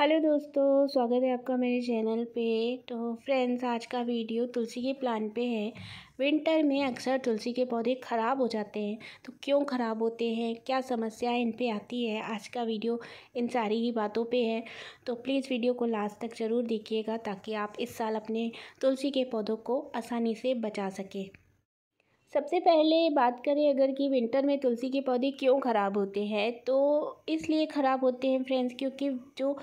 hello दोस्तों स्वागत है आपका मेरे चैनल पे तो फ्रेंड्स आज का वीडियो तुलसी के प्लांट पे है विंटर में अक्सर तुलसी के पौधे ख़राब हो जाते हैं तो क्यों ख़राब होते हैं क्या समस्याएं इन पे आती है आज का वीडियो इन सारी ही बातों पे है तो प्लीज़ वीडियो को लास्ट तक ज़रूर देखिएगा ताकि आप इस साल अपने तुलसी के पौधों को आसानी से बचा सकें सबसे पहले बात करें अगर कि विंटर में तुलसी के पौधे क्यों ख़राब होते हैं तो इसलिए ख़राब होते हैं फ्रेंड्स क्योंकि जो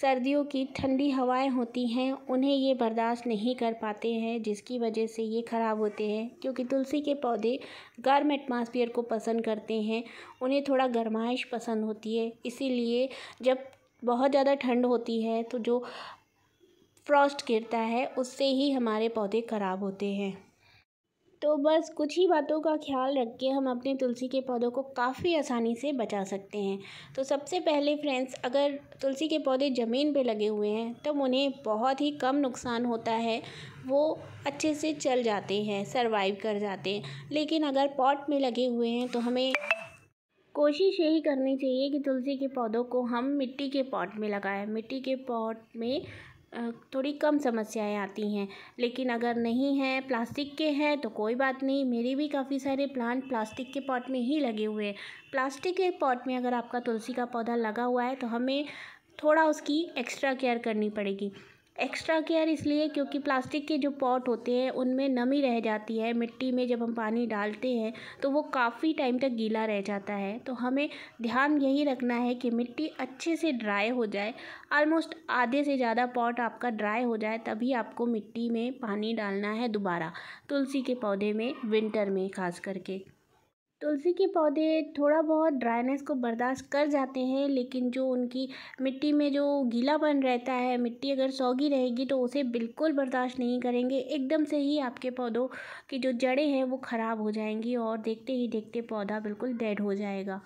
सर्दियों की ठंडी हवाएं होती हैं उन्हें ये बर्दाश्त नहीं कर पाते हैं जिसकी वजह से ये ख़राब होते हैं क्योंकि तुलसी के पौधे गर्म एटमॉस्फेयर को पसंद करते हैं उन्हें थोड़ा गर्माइश पसंद होती है इसीलिए जब बहुत ज़्यादा ठंड होती है तो जो फ्रॉस्ट गिरता है उससे ही हमारे पौधे ख़राब होते हैं तो बस कुछ ही बातों का ख्याल रख के हम अपने तुलसी के पौधों को काफ़ी आसानी से बचा सकते हैं तो सबसे पहले फ्रेंड्स अगर तुलसी के पौधे ज़मीन पे लगे हुए हैं तब उन्हें बहुत ही कम नुकसान होता है वो अच्छे से चल जाते हैं सरवाइव कर जाते हैं लेकिन अगर पॉट में लगे हुए हैं तो हमें कोशिश यही करनी चाहिए कि तुलसी के पौधों को हम मिट्टी के पॉट में लगाएं मिट्टी के पॉट में थोड़ी कम समस्याएं आती हैं लेकिन अगर नहीं है प्लास्टिक के हैं तो कोई बात नहीं मेरे भी काफ़ी सारे प्लांट प्लास्टिक के पॉट में ही लगे हुए हैं प्लास्टिक के पॉट में अगर आपका तुलसी का पौधा लगा हुआ है तो हमें थोड़ा उसकी एक्स्ट्रा केयर करनी पड़ेगी एक्स्ट्रा केयर इसलिए क्योंकि प्लास्टिक के जो पॉट होते हैं उनमें नमी रह जाती है मिट्टी में जब हम पानी डालते हैं तो वो काफ़ी टाइम तक गीला रह जाता है तो हमें ध्यान यही रखना है कि मिट्टी अच्छे से ड्राई हो जाए ऑलमोस्ट आधे से ज़्यादा पॉट आपका ड्राई हो जाए तभी आपको मिट्टी में पानी डालना है दोबारा तुलसी के पौधे में विंटर में ख़ास करके तुलसी के पौधे थोड़ा बहुत ड्राइनेस को बर्दाश्त कर जाते हैं लेकिन जो उनकी मिट्टी में जो गीलापन रहता है मिट्टी अगर सौगी रहेगी तो उसे बिल्कुल बर्दाश्त नहीं करेंगे एकदम से ही आपके पौधों की जो जड़ें हैं वो ख़राब हो जाएंगी और देखते ही देखते पौधा बिल्कुल डेड हो जाएगा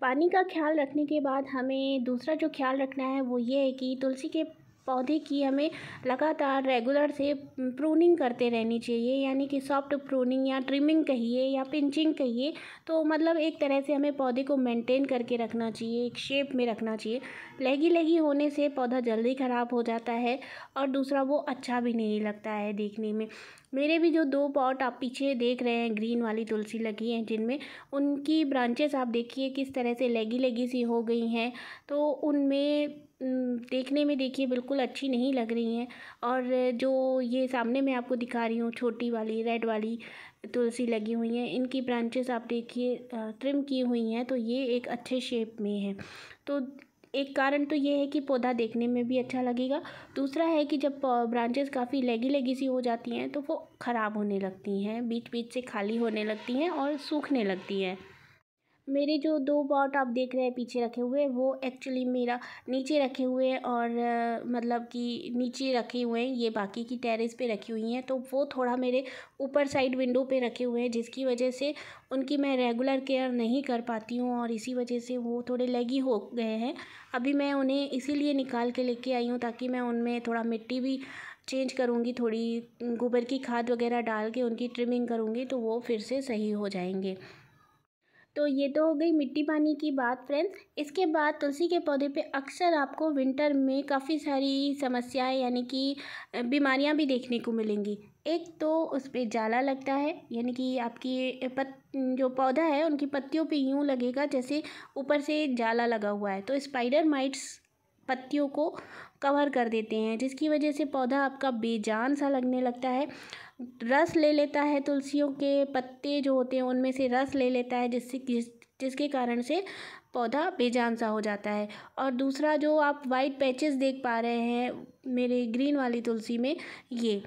पानी का ख्याल रखने के बाद हमें दूसरा जो ख्याल रखना है वो ये है कि तुलसी के पौधे की हमें लगातार रेगुलर से प्रूनिंग करते रहनी चाहिए यानी कि सॉफ्ट प्रूनिंग या ट्रिमिंग कहिए या पिंचिंग कहिए तो मतलब एक तरह से हमें पौधे को मेंटेन करके रखना चाहिए एक शेप में रखना चाहिए लेगी लेगी होने से पौधा जल्दी ख़राब हो जाता है और दूसरा वो अच्छा भी नहीं लगता है देखने में मेरे भी जो दो पॉट आप पीछे देख रहे हैं ग्रीन वाली तुलसी लगी हैं जिनमें उनकी ब्रांचेस आप देखिए किस तरह से लेगी लेगी सी हो गई हैं तो उनमें देखने में देखिए बिल्कुल अच्छी नहीं लग रही हैं और जो ये सामने मैं आपको दिखा रही हूँ छोटी वाली रेड वाली तुलसी लगी हुई हैं इनकी ब्रांचेस आप देखिए ट्रिम की हुई हैं तो ये एक अच्छे शेप में है तो एक कारण तो ये है कि पौधा देखने में भी अच्छा लगेगा दूसरा है कि जब ब्रांचेस काफ़ी लेगी लेगी सी हो जाती हैं तो वो ख़राब होने लगती हैं बीच बीच से खाली होने लगती हैं और सूखने लगती हैं मेरे जो दो पॉट आप देख रहे हैं पीछे रखे हुए वो एक्चुअली मेरा नीचे रखे हुए हैं और मतलब कि नीचे रखे हुए हैं ये बाकी की टेरेस पे रखी हुई हैं तो वो थोड़ा मेरे ऊपर साइड विंडो पे रखे हुए हैं जिसकी वजह से उनकी मैं रेगुलर केयर नहीं कर पाती हूँ और इसी वजह से वो थोड़े लेगी हो गए हैं अभी मैं उन्हें इसी निकाल के लेके आई हूँ ताकि मैं उनमें थोड़ा मिट्टी भी चेंज करूँगी थोड़ी गोबर की खाद वगैरह डाल के उनकी ट्रिमिंग करूँगी तो वो फिर से सही हो जाएंगे तो ये तो हो गई मिट्टी पानी की बात फ्रेंड्स इसके बाद तुलसी के पौधे पे अक्सर आपको विंटर में काफ़ी सारी समस्याएं यानी कि बीमारियां भी देखने को मिलेंगी एक तो उस पर जाला लगता है यानी कि आपकी पत जो पौधा है उनकी पत्तियों पे यूँ लगेगा जैसे ऊपर से जाला लगा हुआ है तो स्पाइडर माइट्स पत्तियों को कवर कर देते हैं जिसकी वजह से पौधा आपका बेजान सा लगने लगता है रस ले लेता है तुलसियों के पत्ते जो होते हैं उनमें से रस ले लेता है जिससे जिस जिसके कारण से पौधा बेजान सा हो जाता है और दूसरा जो आप वाइट पैचेस देख पा रहे हैं मेरे ग्रीन वाली तुलसी में ये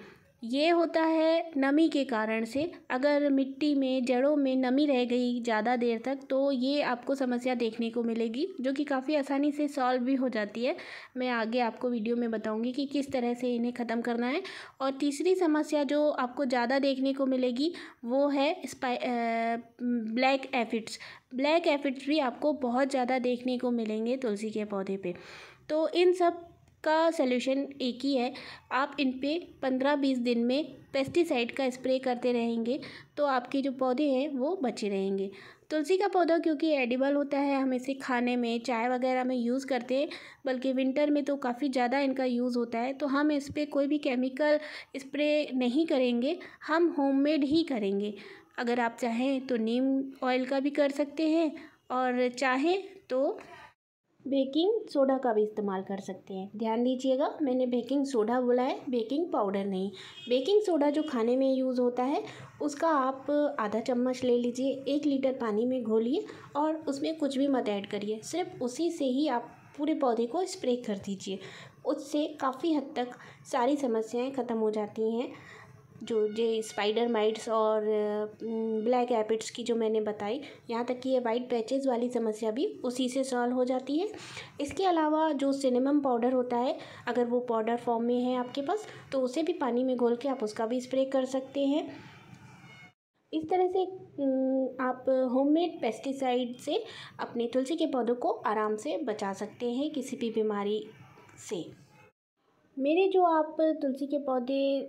ये होता है नमी के कारण से अगर मिट्टी में जड़ों में नमी रह गई ज़्यादा देर तक तो ये आपको समस्या देखने को मिलेगी जो कि काफ़ी आसानी से सॉल्व भी हो जाती है मैं आगे आपको वीडियो में बताऊंगी कि किस तरह से इन्हें ख़त्म करना है और तीसरी समस्या जो आपको ज़्यादा देखने को मिलेगी वो है स्पाई ब्लैक एफिड्स ब्लैक एफिड्स भी आपको बहुत ज़्यादा देखने को मिलेंगे तुलसी के पौधे पर तो इन सब का सोल्यूशन एक ही है आप इन पर पंद्रह बीस दिन में पेस्टिसाइड का स्प्रे करते रहेंगे तो आपके जो पौधे हैं वो बचे रहेंगे तुलसी का पौधा क्योंकि एडिबल होता है हम इसे खाने में चाय वगैरह में यूज़ करते हैं बल्कि विंटर में तो काफ़ी ज़्यादा इनका यूज़ होता है तो हम इस पर कोई भी केमिकल स्प्रे नहीं करेंगे हम होममेड ही करेंगे अगर आप चाहें तो नीम ऑयल का भी कर सकते हैं और चाहें तो बेकिंग सोडा का भी इस्तेमाल कर सकते हैं ध्यान दीजिएगा मैंने बेकिंग सोडा बोला है बेकिंग पाउडर नहीं बेकिंग सोडा जो खाने में यूज़ होता है उसका आप आधा चम्मच ले लीजिए एक लीटर पानी में घोलिए और उसमें कुछ भी मत ऐड करिए सिर्फ उसी से ही आप पूरे पौधे को स्प्रे कर दीजिए उससे काफ़ी हद तक सारी समस्याएँ ख़त्म हो जाती हैं जो ये स्पाइडर माइट्स और ब्लैक एपिड्स की जो मैंने बताई यहाँ तक कि ये वाइट पैचेज़ वाली समस्या भी उसी से सॉल्व हो जाती है इसके अलावा जो सिनेमम पाउडर होता है अगर वो पाउडर फॉर्म में है आपके पास तो उसे भी पानी में घोल के आप उसका भी स्प्रे कर सकते हैं इस तरह से आप होममेड पेस्टिसाइड से अपने तुलसी के पौधों को आराम से बचा सकते हैं किसी भी बीमारी से मेरे जो आप तुलसी के पौधे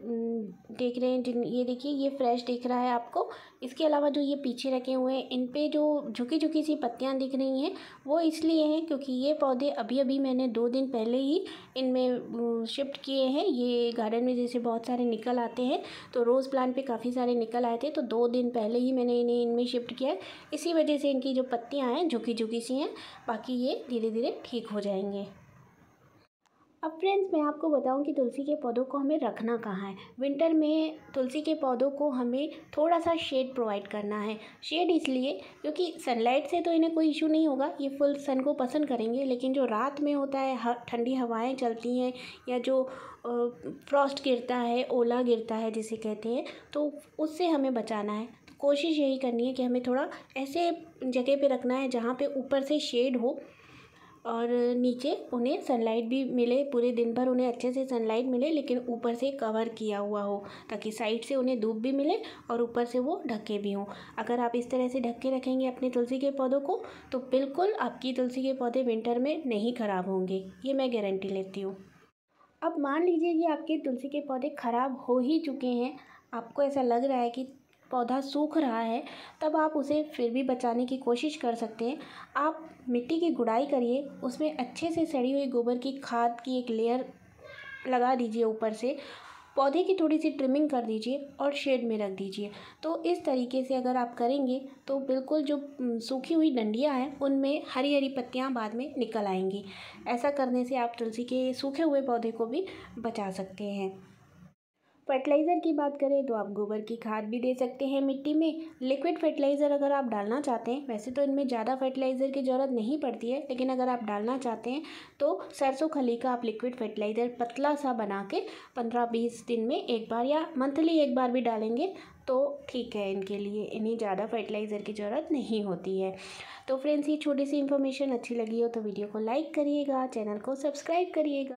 देख रहे हैं जिन ये देखिए ये फ्रेश दिख रहा है आपको इसके अलावा जो ये पीछे रखे हुए हैं इन पे जो झुकी झुकी सी पत्तियां दिख रही हैं वो इसलिए हैं क्योंकि ये पौधे अभी अभी मैंने दो दिन पहले ही इनमें शिफ्ट किए हैं ये गार्डन में जैसे बहुत सारे निकल आते हैं तो रोज़ प्लांट पर काफ़ी सारे निकल आए थे तो दो दिन पहले ही मैंने इन्हें इनमें शिफ्ट किया है इसी वजह से इनकी जो पत्तियाँ हैं झुकी झुकी सी हैं बाकी ये धीरे धीरे ठीक हो जाएंगे अब फ्रेंड्स मैं आपको बताऊं कि तुलसी के पौधों को हमें रखना कहाँ है विंटर में तुलसी के पौधों को हमें थोड़ा सा शेड प्रोवाइड करना है शेड इसलिए क्योंकि सनलाइट से तो इन्हें कोई इशू नहीं होगा ये फुल सन को पसंद करेंगे लेकिन जो रात में होता है ठंडी हवाएँ चलती हैं या जो फ्रॉस्ट गिरता है ओला गिरता है जिसे कहते हैं तो उससे हमें बचाना है तो कोशिश यही करनी है कि हमें थोड़ा ऐसे जगह पे रखना है जहाँ पे ऊपर से शेड हो और नीचे उन्हें सनलाइट भी मिले पूरे दिन भर उन्हें अच्छे से सनलाइट मिले लेकिन ऊपर से कवर किया हुआ हो ताकि साइड से उन्हें धूप भी मिले और ऊपर से वो ढके भी हों अगर आप इस तरह से ढक के रखेंगे अपने तुलसी के पौधों को तो बिल्कुल आपकी तुलसी के पौधे विंटर में नहीं ख़राब होंगे ये मैं गारंटी लेती हूँ अब मान लीजिए कि आपके तुलसी के पौधे ख़राब हो ही चुके हैं आपको ऐसा लग रहा है कि पौधा सूख रहा है तब आप उसे फिर भी बचाने की कोशिश कर सकते हैं आप मिट्टी की गुड़ाई करिए उसमें अच्छे से सड़ी हुई गोबर की खाद की एक लेयर लगा दीजिए ऊपर से पौधे की थोड़ी सी ट्रिमिंग कर दीजिए और शेड में रख दीजिए तो इस तरीके से अगर आप करेंगे तो बिल्कुल जो सूखी हुई डंडियाँ हैं उनमें हरी हरी पत्तियाँ बाद में निकल आएंगी ऐसा करने से आप तुलसी के सूखे हुए पौधे को भी बचा सकते हैं फर्टिलाइज़र की बात करें तो आप गोबर की खाद भी दे सकते हैं मिट्टी में लिक्विड फर्टिलाइज़र अगर आप डालना चाहते हैं वैसे तो इनमें ज़्यादा फर्टिलाइज़र की ज़रूरत नहीं पड़ती है लेकिन अगर आप डालना चाहते हैं तो सरसों खली का आप लिक्विड फर्टिलाइज़र पतला सा बना के पंद्रह बीस दिन में एक बार या मंथली एक बार भी डालेंगे तो ठीक है इनके लिए इन्हें ज़्यादा फर्टिलाइज़र की ज़रूरत नहीं होती है तो फ्रेंड्स ये छोटी सी इन्फॉर्मेशन अच्छी लगी हो तो वीडियो को लाइक करिएगा चैनल को सब्सक्राइब करिएगा